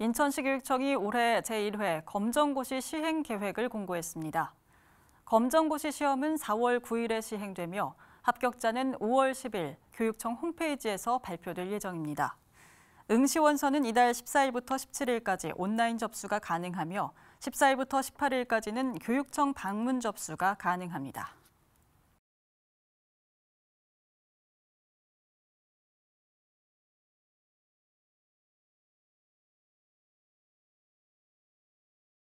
인천시교육청이 올해 제1회 검정고시 시행 계획을 공고했습니다. 검정고시 시험은 4월 9일에 시행되며 합격자는 5월 10일 교육청 홈페이지에서 발표될 예정입니다. 응시원서는 이달 14일부터 17일까지 온라인 접수가 가능하며 14일부터 18일까지는 교육청 방문 접수가 가능합니다.